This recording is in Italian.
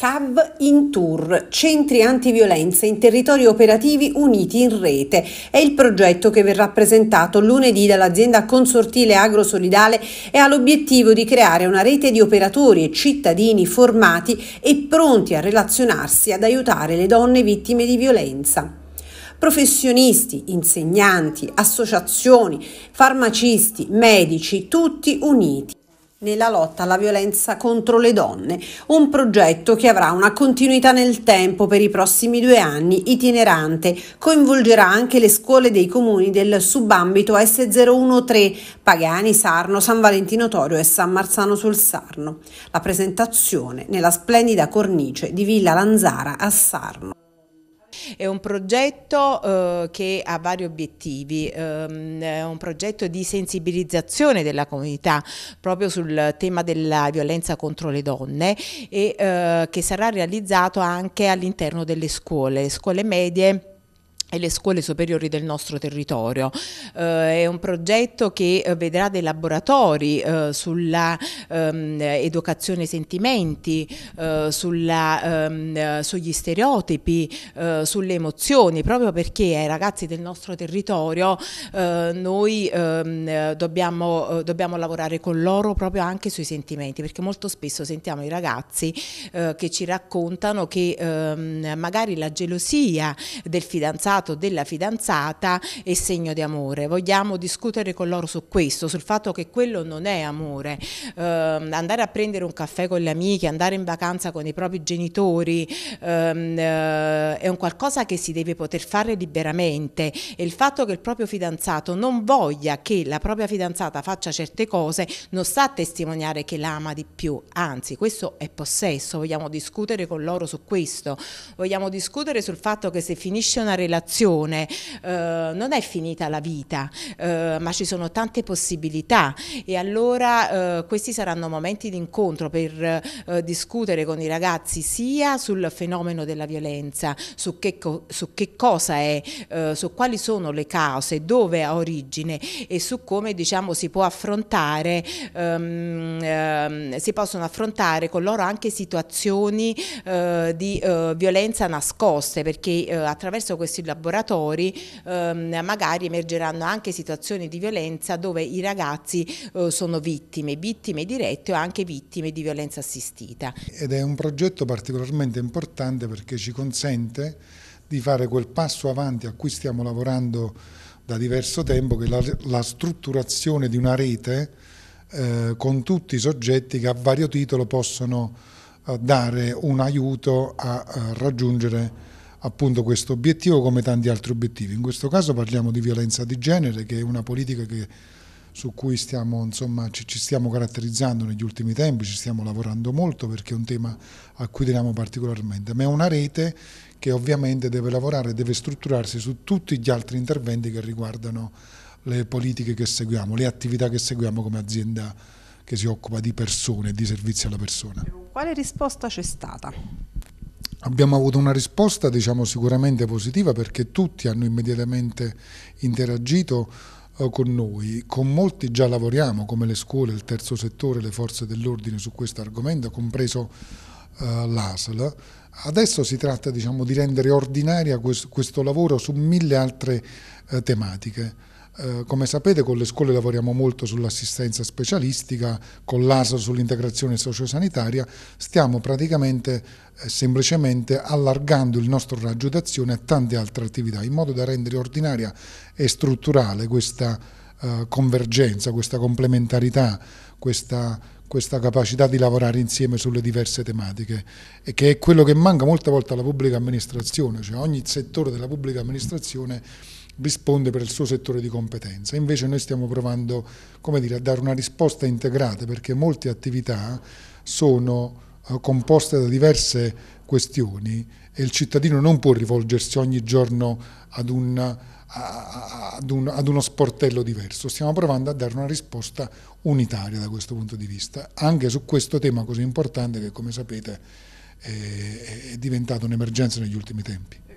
CAV in Tour, centri antiviolenza in territori operativi uniti in rete. È il progetto che verrà presentato lunedì dall'azienda consortile agrosolidale e ha l'obiettivo di creare una rete di operatori e cittadini formati e pronti a relazionarsi ad aiutare le donne vittime di violenza professionisti, insegnanti, associazioni, farmacisti, medici, tutti uniti nella lotta alla violenza contro le donne, un progetto che avrà una continuità nel tempo per i prossimi due anni, itinerante, coinvolgerà anche le scuole dei comuni del subambito S013, Pagani, Sarno, San Valentino Torio e San Marzano sul Sarno. La presentazione nella splendida cornice di Villa Lanzara a Sarno. È un progetto eh, che ha vari obiettivi, ehm, è un progetto di sensibilizzazione della comunità proprio sul tema della violenza contro le donne e eh, che sarà realizzato anche all'interno delle scuole, scuole medie e le scuole superiori del nostro territorio. Eh, è un progetto che eh, vedrà dei laboratori eh, sulla ehm, educazione ai sentimenti, eh, sulla, ehm, sugli stereotipi, eh, sulle emozioni, proprio perché ai ragazzi del nostro territorio eh, noi ehm, dobbiamo, dobbiamo, lavorare con loro proprio anche sui sentimenti, perché molto spesso sentiamo i ragazzi che ci raccontano che ehm, magari la gelosia del fidanzato stato della fidanzata è segno di amore. Vogliamo discutere con loro su questo, sul fatto che quello non è amore. Eh, andare a prendere un caffè con le amiche, andare in vacanza con i propri genitori ehm, eh, è un qualcosa che si deve poter fare liberamente e il fatto che il proprio fidanzato non voglia che la propria fidanzata faccia certe cose non sta a testimoniare che l'ama di più, anzi questo è possesso, vogliamo discutere con loro su questo, vogliamo discutere sul fatto che se finisce una relazione generazione, eh, non è finita la vita, eh, ma ci sono tante possibilità e allora eh, questi saranno momenti di incontro per eh, discutere con i ragazzi sia sul fenomeno della violenza, su che, co su che cosa è, eh, su quali sono le cause, dove ha origine e su come diciamo, si, ehm, ehm, si possono affrontare con loro anche situazioni di violenza nascoste perché attraverso questi lab laboratori ehm, magari emergeranno anche situazioni di violenza dove i ragazzi eh, sono vittime, vittime dirette o anche vittime di violenza assistita. Ed è un progetto particolarmente importante perché ci consente di fare quel passo avanti a cui stiamo lavorando da diverso tempo, che è la, la strutturazione di una rete eh, con tutti i soggetti che a vario titolo possono eh, dare un aiuto a, a raggiungere appunto questo obiettivo come tanti altri obiettivi. In questo caso parliamo di violenza di genere, che è una politica che, su cui stiamo, insomma, ci, ci, stiamo caratterizzando negli ultimi tempi, ci stiamo lavorando molto perché è un tema a cui teniamo particolarmente, ma è una rete che ovviamente deve lavorare, deve strutturarsi su tutti gli altri interventi che riguardano le politiche che seguiamo, le attività che seguiamo come azienda che si occupa di persone, di servizi alla persona. Quale risposta c'è stata? Abbiamo avuto una risposta diciamo, sicuramente positiva perché tutti hanno immediatamente interagito eh, con noi, con molti già lavoriamo come le scuole, il terzo settore, le forze dell'ordine su questo argomento, compreso eh, l'ASL. Adesso si tratta diciamo, di rendere ordinaria questo, questo lavoro su mille altre eh, tematiche. Eh, come sapete con le scuole lavoriamo molto sull'assistenza specialistica, con l'ASO sull'integrazione sociosanitaria, stiamo praticamente eh, semplicemente allargando il nostro raggio d'azione a tante altre attività in modo da rendere ordinaria e strutturale questa eh, convergenza, questa complementarità, questa questa capacità di lavorare insieme sulle diverse tematiche e che è quello che manca molte volte alla pubblica amministrazione, cioè ogni settore della pubblica amministrazione risponde per il suo settore di competenza. Invece noi stiamo provando dire, a dare una risposta integrata perché molte attività sono eh, composte da diverse questioni e il cittadino non può rivolgersi ogni giorno ad un ad, un, ad, uno sportello diverso, stiamo provando a dare una risposta unitaria da questo punto di vista, anche su questo tema così importante che come sapete è, è diventato un'emergenza negli ultimi tempi.